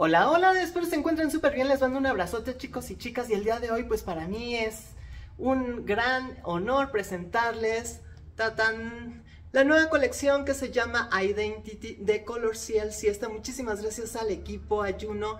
Hola, hola, espero se encuentren súper bien, les mando un abrazote chicos y chicas y el día de hoy pues para mí es un gran honor presentarles la nueva colección que se llama Identity de Color Ciel Siesta. Muchísimas gracias al equipo, Ayuno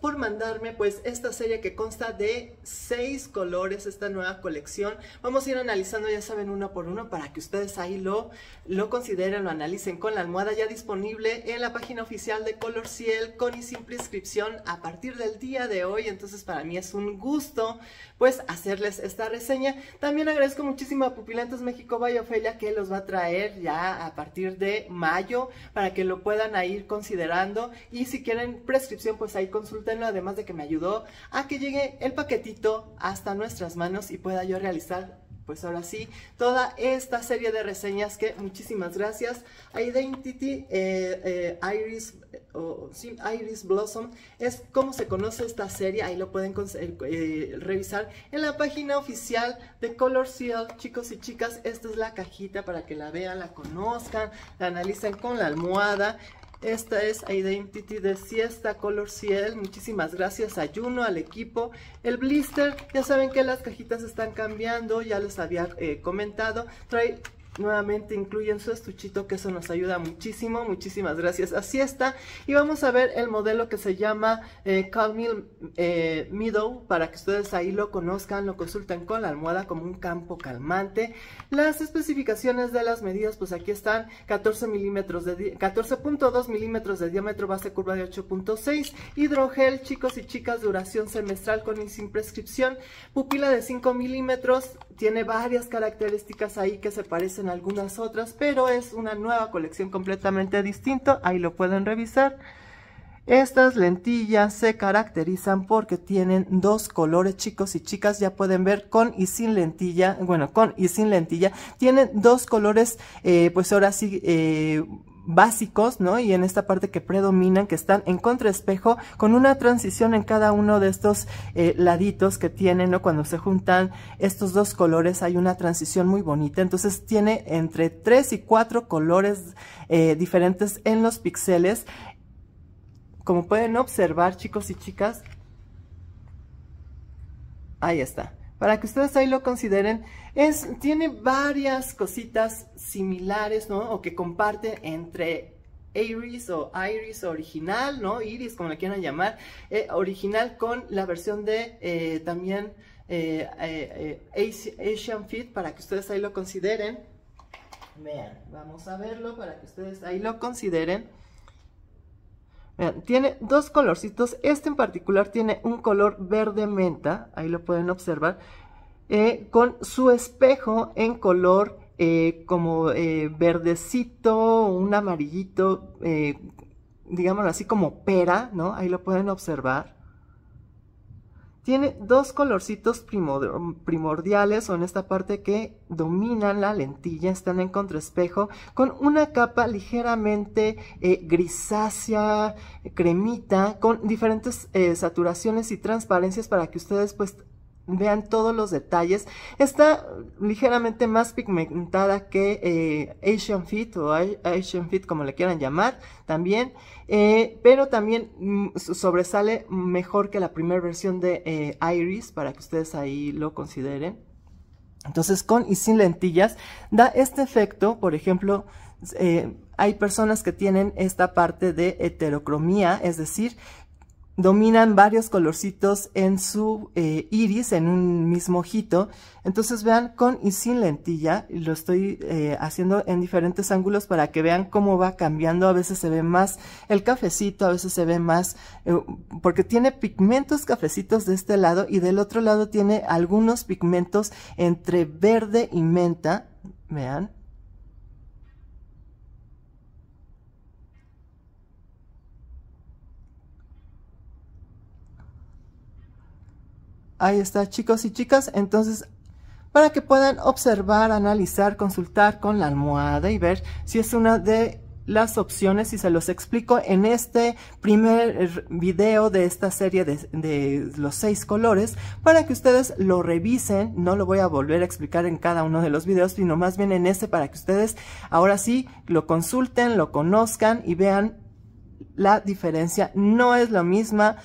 por mandarme pues esta serie que consta de seis colores, esta nueva colección. Vamos a ir analizando, ya saben, uno por uno para que ustedes ahí lo, lo consideren, lo analicen con la almohada ya disponible en la página oficial de Color Ciel con y sin prescripción a partir del día de hoy. Entonces para mí es un gusto pues hacerles esta reseña. También agradezco muchísimo a Pupilantes México Valle Ofelia que los va a traer ya a partir de mayo para que lo puedan ir considerando y si quieren prescripción pues ahí con su además de que me ayudó a que llegue el paquetito hasta nuestras manos y pueda yo realizar pues ahora sí, toda esta serie de reseñas que muchísimas gracias. Identity eh, eh, Iris, o Iris Blossom es como se conoce esta serie, ahí lo pueden eh, revisar en la página oficial de Color Seal, chicos y chicas, esta es la cajita para que la vean, la conozcan, la analicen con la almohada. Esta es Identity de Siesta Color Ciel. Muchísimas gracias a Juno, al equipo. El blister, ya saben que las cajitas están cambiando, ya les había eh, comentado. Trae nuevamente incluyen su estuchito que eso nos ayuda muchísimo muchísimas gracias así está y vamos a ver el modelo que se llama eh, Calmil Meadow eh, para que ustedes ahí lo conozcan lo consulten con la almohada como un campo calmante las especificaciones de las medidas pues aquí están 14 milímetros de 14.2 milímetros de diámetro base curva de 8.6 hidrogel chicos y chicas duración semestral con y sin prescripción pupila de 5 milímetros tiene varias características ahí que se parecen algunas otras, pero es una nueva colección completamente distinto ahí lo pueden revisar. Estas lentillas se caracterizan porque tienen dos colores, chicos y chicas, ya pueden ver con y sin lentilla, bueno, con y sin lentilla, tienen dos colores, eh, pues ahora sí, eh, básicos, ¿no? Y en esta parte que predominan, que están en contraespejo, con una transición en cada uno de estos eh, laditos que tienen, ¿no? Cuando se juntan estos dos colores hay una transición muy bonita. Entonces tiene entre tres y cuatro colores eh, diferentes en los píxeles. Como pueden observar, chicos y chicas, ahí está para que ustedes ahí lo consideren, es, tiene varias cositas similares, ¿no? O que comparten entre Iris o Iris original, ¿no? Iris, como le quieran llamar, eh, original con la versión de eh, también eh, Asian Fit, para que ustedes ahí lo consideren. Vean, vamos a verlo para que ustedes ahí lo consideren tiene dos colorcitos. Este en particular tiene un color verde menta, ahí lo pueden observar, eh, con su espejo en color eh, como eh, verdecito, un amarillito, digámoslo así como pera, ¿no? Ahí lo pueden observar. Tiene dos colorcitos primordiales o en esta parte que dominan la lentilla, están en contraespejo con una capa ligeramente eh, grisácea, cremita, con diferentes eh, saturaciones y transparencias para que ustedes pues Vean todos los detalles. Está ligeramente más pigmentada que eh, Asian Fit o Asian Fit como le quieran llamar también. Eh, pero también mm, sobresale mejor que la primera versión de eh, Iris para que ustedes ahí lo consideren. Entonces con y sin lentillas da este efecto, por ejemplo, hay personas que tienen esta parte de heterocromía, es decir, dominan varios colorcitos en su eh, iris, en un mismo ojito. Entonces vean con y sin lentilla, lo estoy eh, haciendo en diferentes ángulos para que vean cómo va cambiando. A veces se ve más el cafecito, a veces se ve más, eh, porque tiene pigmentos cafecitos de este lado y del otro lado tiene algunos pigmentos entre verde y menta, vean, Ahí está chicos y chicas, entonces para que puedan observar, analizar, consultar con la almohada y ver si es una de las opciones y se los explico en este primer video de esta serie de, los seis colores para que ustedes lo revisen no lo voy a volver a explicar en cada uno de los videos sino más bien en este para que ustedes ahora sí lo consulten lo conozcan y vean la diferencia no es la misma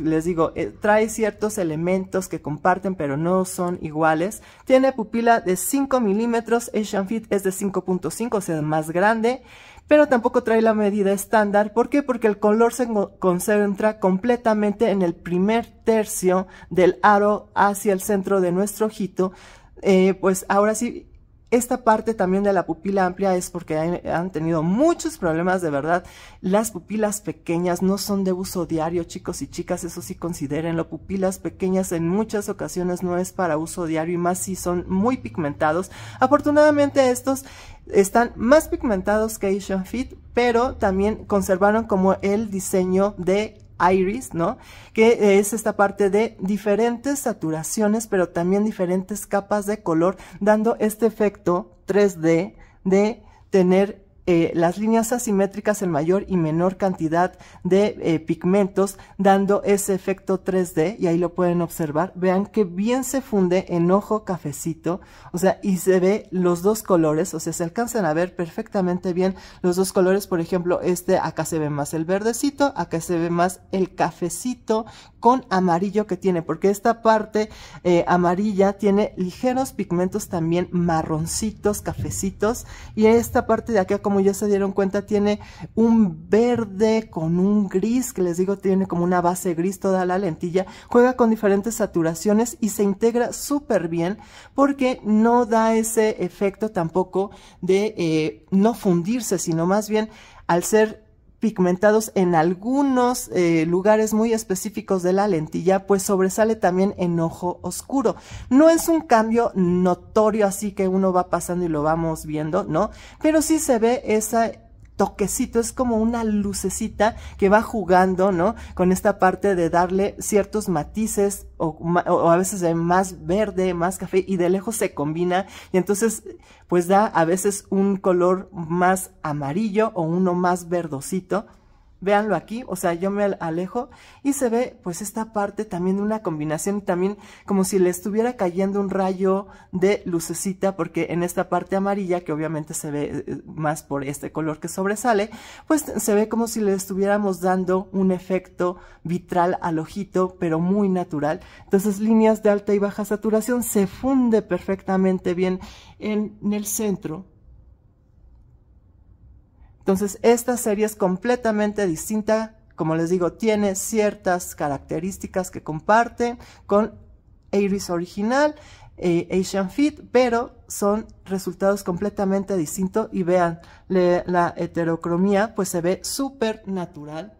les digo, eh, trae ciertos elementos que comparten pero no son iguales. Tiene pupila de 5 milímetros, el Fit es de 5.5, o sea, más grande, pero tampoco trae la medida estándar. ¿Por qué? Porque el color se concentra completamente en el primer tercio del aro hacia el centro de nuestro ojito. Eh, pues ahora sí esta parte también de la pupila amplia es porque han, tenido muchos problemas de verdad. Las pupilas pequeñas no son de uso diario, chicos y chicas, eso sí considérenlo. Pupilas pequeñas en muchas ocasiones no es para uso diario y más si son muy pigmentados. Afortunadamente estos están más pigmentados que Asian Fit, pero también conservaron como el diseño de iris, ¿no? Que es esta parte de diferentes saturaciones, pero también diferentes capas de color, dando este efecto 3D de tener eh, las líneas asimétricas en mayor y menor cantidad de eh, pigmentos, dando ese efecto 3D, y ahí lo pueden observar. Vean que bien se funde en ojo cafecito, o sea, y se ve los dos colores, o sea, se alcanzan a ver perfectamente bien los dos colores, por ejemplo, este acá se ve más el verdecito, acá se ve más el cafecito con amarillo que tiene, porque esta parte eh, amarilla tiene ligeros pigmentos también marroncitos, cafecitos, y esta parte de acá como ya se dieron cuenta, tiene un verde con un gris, que les digo, tiene como una base gris toda la lentilla. Juega con diferentes saturaciones y se integra súper bien porque no da ese efecto tampoco de eh, no fundirse, sino más bien al ser pigmentados en algunos eh, lugares muy específicos de la lentilla, pues sobresale también en ojo oscuro. No es un cambio notorio así que uno va pasando y lo vamos viendo, ¿no? Pero sí se ve esa toquecito, es como una lucecita que va jugando, ¿no? Con esta parte de darle ciertos matices o, o, a veces de más verde, más café y de lejos se combina y entonces pues da a veces un color más amarillo o uno más verdosito Véanlo aquí, o sea, yo me alejo y se ve pues esta parte también de una combinación también como si le estuviera cayendo un rayo de lucecita porque en esta parte amarilla que obviamente se ve eh, más por este color que sobresale, pues se ve como si le estuviéramos dando un efecto vitral al ojito pero muy natural. Entonces líneas de alta y baja saturación se funde perfectamente bien en el centro entonces, esta serie es completamente distinta. Como les digo, tiene ciertas características que comparte con Iris original, e Asian Fit, pero son resultados completamente distintos. Y vean, la heterocromía pues se ve súper natural.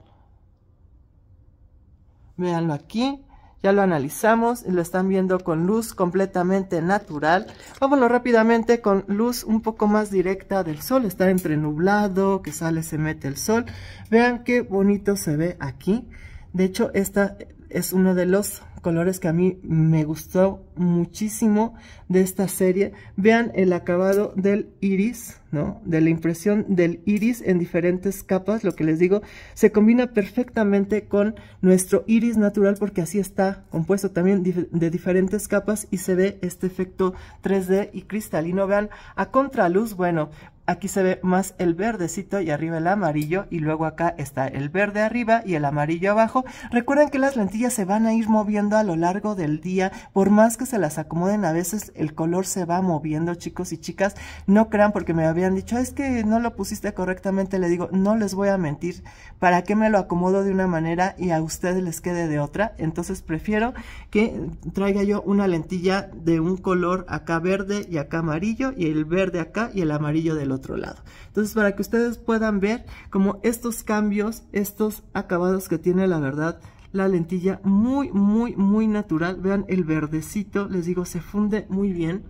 Veanlo aquí ya lo analizamos, y lo están viendo con luz completamente natural. Vámonos rápidamente con luz un poco más directa del sol, está entre nublado, que sale, se mete el sol. Vean qué bonito se ve aquí. De hecho, esta es uno de los colores que a mí me gustó muchísimo de esta serie, vean el acabado del iris, ¿no? De la impresión del iris en diferentes capas, lo que les digo, se combina perfectamente con nuestro iris natural porque así está compuesto también de diferentes capas y se ve este efecto 3D y cristalino. Vean, a contraluz, bueno, aquí se ve más el verdecito y arriba el amarillo y luego acá está el verde arriba y el amarillo abajo. Recuerden que las lentillas se van a ir moviendo a lo largo del día por más que se las acomoden a veces el color se va moviendo, chicos y chicas. No crean porque me habían dicho, es que no lo pusiste correctamente. Le digo, no les voy a mentir. ¿Para qué me lo acomodo de una manera y a ustedes les quede de otra? Entonces prefiero que traiga yo una lentilla de un color acá verde y acá amarillo y el verde acá y el amarillo del otro lado. Entonces para que ustedes puedan ver como estos cambios, estos acabados que tiene la verdad, la lentilla muy, muy, muy natural. Vean el verdecito, les digo, se funde muy bien.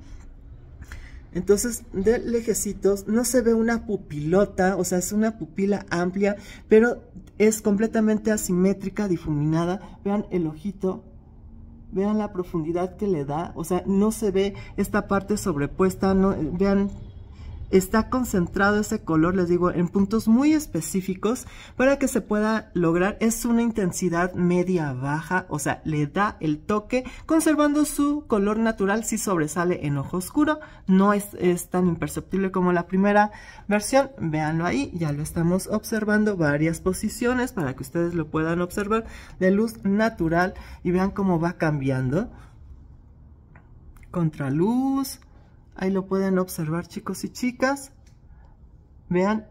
Entonces, de lejecitos, no se ve una pupilota, o sea, es una pupila amplia, pero es completamente asimétrica, difuminada. Vean el ojito, vean la profundidad que le da, o sea, no se ve esta parte sobrepuesta, vean está concentrado ese color, les digo, en puntos muy específicos para que se pueda lograr. Es una intensidad media-baja, o sea, le da el toque conservando su color natural si sobresale en ojo oscuro. No es, tan imperceptible como la primera versión. Véanlo ahí, ya lo estamos observando varias posiciones para que ustedes lo puedan observar de luz natural y vean cómo va cambiando. Contraluz, Ahí lo pueden observar chicos y chicas. Vean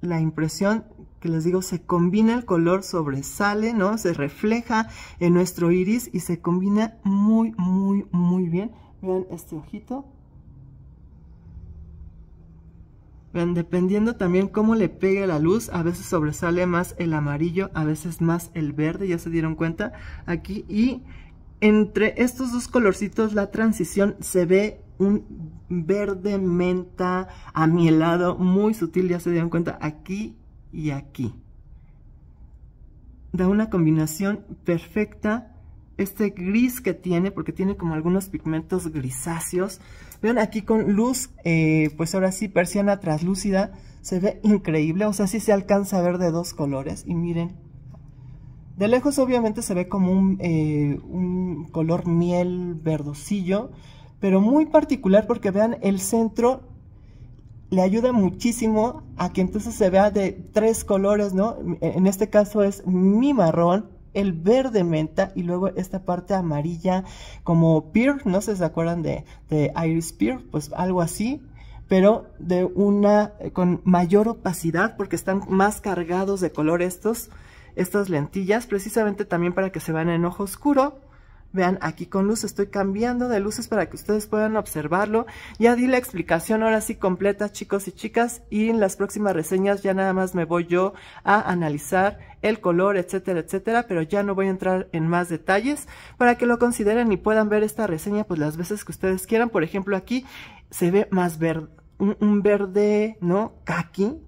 la impresión que les digo, se combina el color, sobresale, ¿no? Se refleja en nuestro iris y se combina muy, muy, muy bien. Vean este ojito. Vean, dependiendo también cómo le pegue la luz, a veces sobresale más el amarillo, a veces más el verde, ya se dieron cuenta aquí. Y entre estos dos colorcitos la transición se ve un verde menta a amielado muy sutil, ya se dieron cuenta, aquí y aquí. Da una combinación perfecta este gris que tiene, porque tiene como algunos pigmentos grisáceos. Vean aquí con luz, eh, pues ahora sí, persiana traslúcida, se ve increíble, o sea, sí se alcanza a ver de dos colores, y miren. De lejos obviamente se ve como un, eh, un color miel verdosillo, pero muy particular porque vean el centro le ayuda muchísimo a que entonces se vea de tres colores, ¿no? En este caso es mi marrón, el verde menta y luego esta parte amarilla como pear, no sé si se acuerdan de, de Iris Pear, pues algo así, pero de una eh, con mayor opacidad porque están más cargados de color estos, estas lentillas, precisamente también para que se vean en ojo oscuro. Vean, aquí con luz estoy cambiando de luces para que ustedes puedan observarlo. Ya di la explicación ahora sí completa, chicos y chicas, y en las próximas reseñas ya nada más me voy yo a analizar el color, etcétera, etcétera, pero ya no voy a entrar en más detalles para que lo consideren y puedan ver esta reseña pues las veces que ustedes quieran. Por ejemplo, aquí se ve más verde, un, un verde, ¿no? Kaki,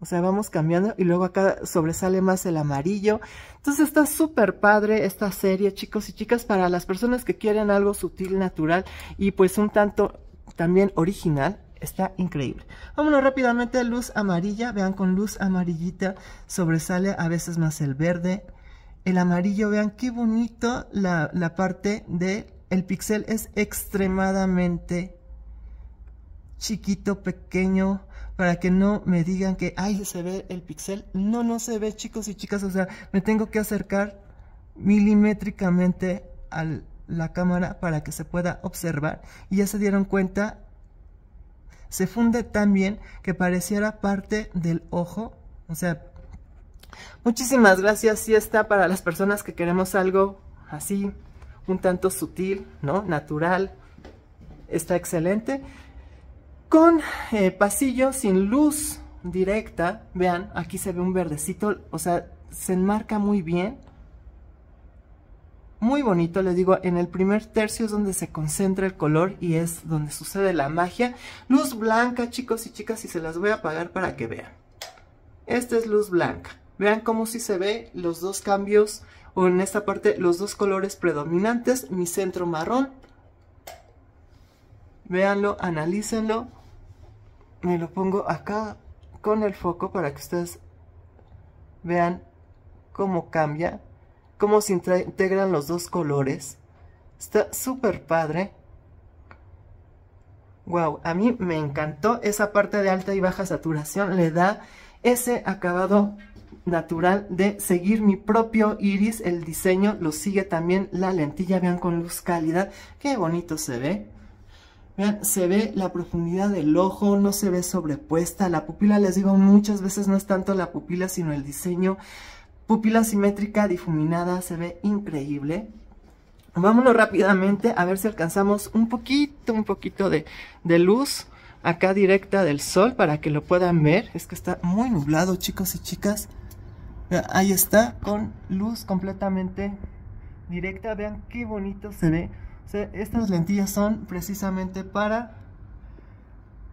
o sea, vamos cambiando y luego acá sobresale más el amarillo. Entonces está súper padre esta serie, chicos y chicas, para las personas que quieren algo sutil, natural y pues un tanto también original. Está increíble. Vámonos rápidamente, luz amarilla. Vean, con luz amarillita sobresale a veces más el verde. El amarillo, vean qué bonito la, parte del el pixel. Es extremadamente chiquito, pequeño, para que no me digan que, ay, se ve el pixel. No, no se ve, chicos y chicas. O sea, me tengo que acercar milimétricamente a la cámara para que se pueda observar. Y ya se dieron cuenta, se funde tan bien que pareciera parte del ojo. O sea, muchísimas gracias. y está para las personas que queremos algo así, un tanto sutil, ¿no? Natural. Está excelente con eh, pasillo sin luz directa, vean, aquí se ve un verdecito, o sea, se enmarca muy bien. Muy bonito, les digo, en el primer tercio es donde se concentra el color y es donde sucede la magia. Luz blanca, chicos y chicas, y se las voy a apagar para que vean. Esta es luz blanca. Vean cómo si se ve los dos cambios, o en esta parte, los dos colores predominantes, mi centro marrón. Véanlo, analícenlo me lo pongo acá con el foco para que ustedes vean cómo cambia, cómo se integran los dos colores. Está súper padre. Wow, a mí me encantó esa parte de alta y baja saturación. Le da ese acabado natural de seguir mi propio iris. El diseño lo sigue también la lentilla. Vean con luz cálida. Qué bonito se ve. Vean, se ve la profundidad del ojo, no se ve sobrepuesta. La pupila, les digo, muchas veces no es tanto la pupila, sino el diseño. Pupila simétrica, difuminada, se ve increíble. Vámonos rápidamente a ver si alcanzamos un poquito, un poquito de, de luz acá directa del sol para que lo puedan ver. Es que está muy nublado, chicos y chicas. Ahí está, con luz completamente directa. Vean qué bonito se ve estas lentillas son precisamente para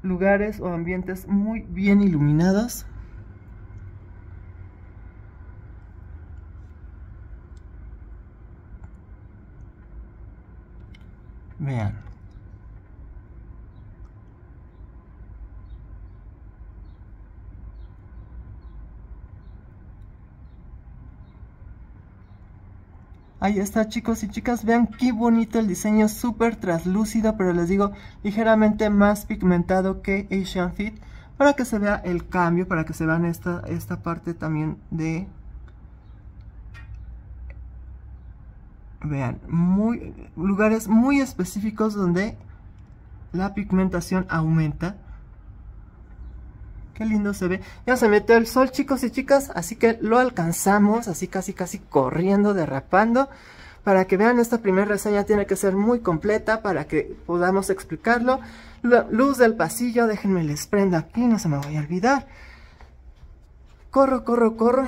lugares o ambientes muy bien iluminados. Vean. Ahí está chicos y chicas, vean qué bonito el diseño, súper traslúcido, pero les digo, ligeramente más pigmentado que Asian Fit, para que se vea el cambio, para que se vean esta, esta parte también de... Vean, muy, lugares muy específicos donde la pigmentación aumenta Qué lindo se ve. Ya se metió el sol, chicos y chicas. Así que lo alcanzamos, así casi casi corriendo, derrapando. Para que vean, esta primera reseña tiene que ser muy completa para que podamos explicarlo. La luz del pasillo, déjenme les prendo aquí, no se me voy a olvidar. Corro, corro, corro.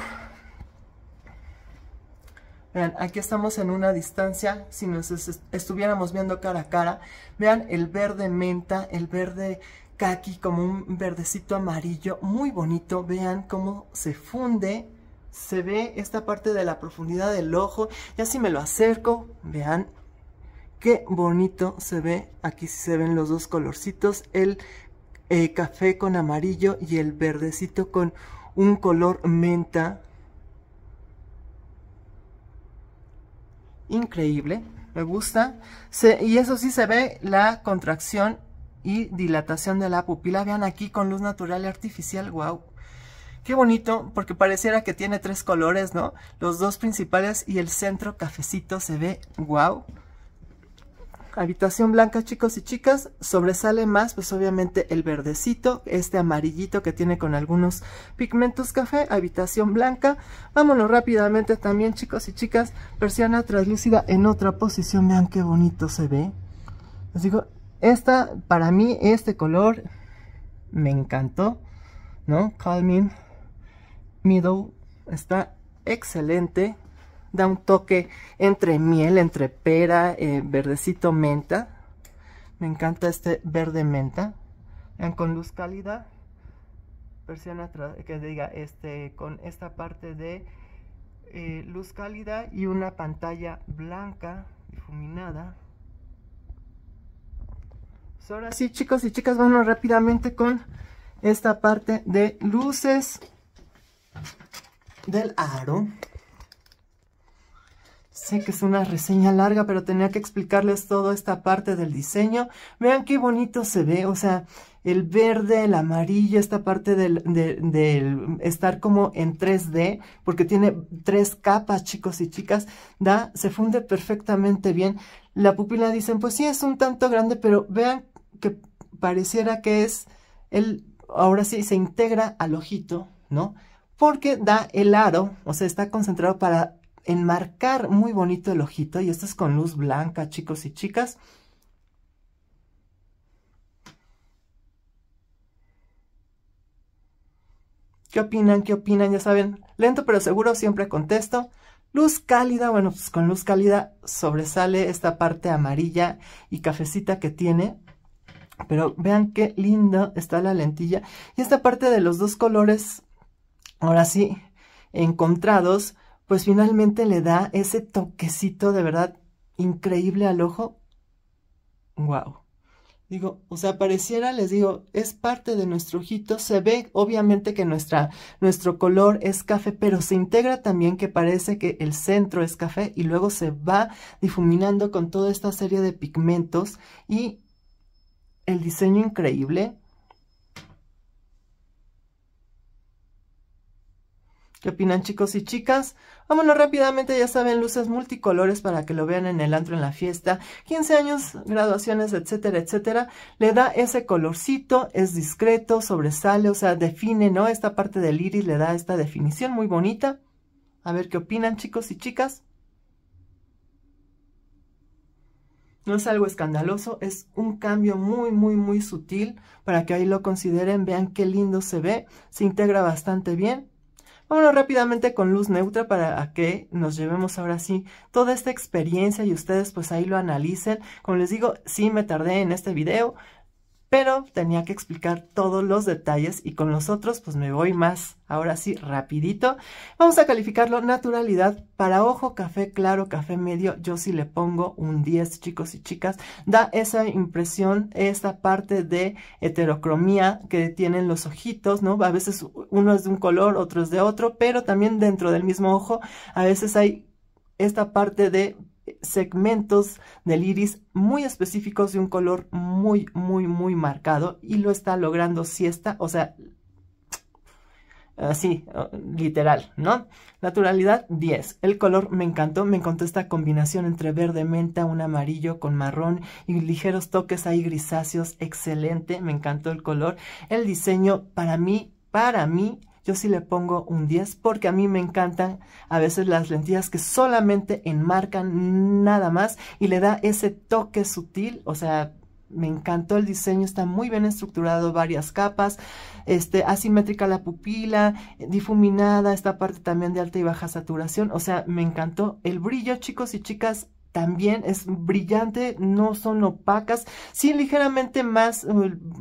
Vean, aquí estamos en una distancia, si nos estuviéramos viendo cara a cara, vean el verde menta, el verde kaki, como un verdecito amarillo, muy bonito. Vean cómo se funde, se ve esta parte de la profundidad del ojo. Y así me lo acerco, vean qué bonito se ve. Aquí se ven los dos colorcitos, el eh, café con amarillo y el verdecito con un color menta. Increíble, me gusta. y eso sí se ve la contracción y dilatación de la pupila. Vean aquí con luz natural y artificial, wow. Qué bonito, porque pareciera que tiene tres colores, ¿no? Los dos principales y el centro cafecito se ve wow. Habitación blanca, chicos y chicas, sobresale más, pues obviamente el verdecito, este amarillito que tiene con algunos pigmentos café, habitación blanca. Vámonos rápidamente también, chicos y chicas, persiana translúcida en otra posición, vean qué bonito se ve. Les digo, esta, para mí, este color me encantó, ¿no? Calming Middle está excelente. Da un toque entre miel, entre pera, eh, verdecito menta. Me encanta este verde menta. Vean, con luz cálida. Persiana que diga, este, con esta parte de eh, luz cálida y una pantalla blanca difuminada. Pues ahora sí, chicos y chicas, vamos rápidamente con esta parte de luces del aro. Sé que es una reseña larga, pero tenía que explicarles toda esta parte del diseño. Vean qué bonito se ve, o sea, el verde, el amarillo, esta parte del, estar como en 3D, porque tiene tres capas, chicos y chicas, da, se funde perfectamente bien. La pupila dicen, pues sí, es un tanto grande, pero vean que pareciera que es el, ahora sí, se integra al ojito, ¿no? Porque da el aro, o sea, está concentrado para enmarcar muy bonito el ojito, y esto es con luz blanca, chicos y chicas. ¿Qué opinan? ¿Qué opinan? Ya saben, lento pero seguro, siempre contesto. Luz cálida, bueno, pues con luz cálida sobresale esta parte amarilla y cafecita que tiene. Pero vean qué linda está la lentilla. Y esta parte de los dos colores, ahora sí, encontrados, pues finalmente le da ese toquecito de verdad increíble al ojo. ¡Wow! Digo, o sea, pareciera, les digo, es parte de nuestro ojito, se ve obviamente que nuestra, nuestro color es café, pero se integra también que parece que el centro es café y luego se va difuminando con toda esta serie de pigmentos y el diseño increíble. ¿Qué opinan chicos y chicas? Vámonos rápidamente, ya saben, luces multicolores para que lo vean en el antro, en la fiesta, 15 años, graduaciones, etcétera, etcétera. Le da ese colorcito, es discreto, sobresale, o sea, define, ¿no? Esta parte del iris le da esta definición muy bonita. A ver qué opinan chicos y chicas. No es algo escandaloso, es un cambio muy, muy, muy sutil para que ahí lo consideren, vean qué lindo se ve, se integra bastante bien. Vámonos rápidamente con luz neutra para que nos llevemos ahora sí toda esta experiencia y ustedes pues ahí lo analicen. Como les digo, sí me tardé en este video, pero tenía que explicar todos los detalles y con los otros pues me voy más, ahora sí, rapidito. Vamos a calificarlo naturalidad para ojo, café claro, café medio, yo sí le pongo un 10 chicos y chicas, da esa impresión, esta parte de heterocromía que tienen los ojitos, ¿no? A veces uno es de un color, otro es de otro, pero también dentro del mismo ojo a veces hay esta parte de segmentos del iris muy específicos de un color muy, muy, muy marcado y lo está logrando siesta, o sea, así, literal, ¿no? Naturalidad 10. El color me encantó, me encantó esta combinación entre verde menta, un amarillo con marrón y ligeros toques ahí grisáceos, excelente, me encantó el color. El diseño para mí para mí yo sí le pongo un 10 porque a mí me encantan a veces las lentillas que solamente enmarcan nada más y le da ese toque sutil, o sea, me encantó el diseño, está muy bien estructurado, varias capas, este, asimétrica la pupila, difuminada, esta parte también de alta y baja saturación, o sea, me encantó el brillo, chicos y chicas, también es brillante, no son opacas, sí ligeramente más eh,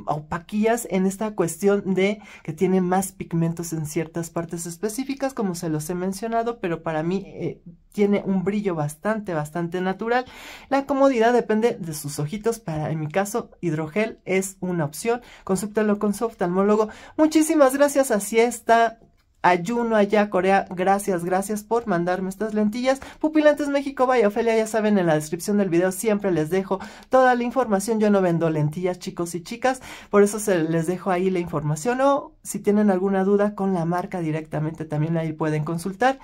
opaquillas en esta cuestión de que tiene más pigmentos en ciertas partes específicas, como se los he mencionado, pero para mí eh, tiene un brillo bastante, bastante natural. La comodidad depende de sus ojitos, para en mi caso hidrogel es una opción, consúltalo con su oftalmólogo. Muchísimas gracias, así está Ayuno allá, Corea, gracias, gracias por mandarme estas lentillas. Pupilantes México, vaya Ofelia, ya saben, en la descripción del video siempre les dejo toda la información. Yo no vendo lentillas, chicos y chicas, por eso se les dejo ahí la información o si tienen alguna duda con la marca directamente también ahí pueden consultar.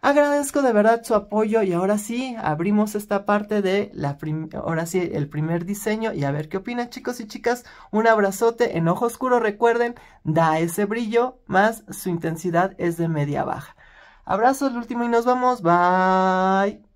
Agradezco de verdad su apoyo y ahora sí, abrimos esta parte de la ahora sí, el primer diseño y a ver qué opinan chicos y chicas. Un abrazote en ojo oscuro, recuerden, da ese brillo, más su intensidad es de media baja. Abrazos, el último y nos vamos. Bye.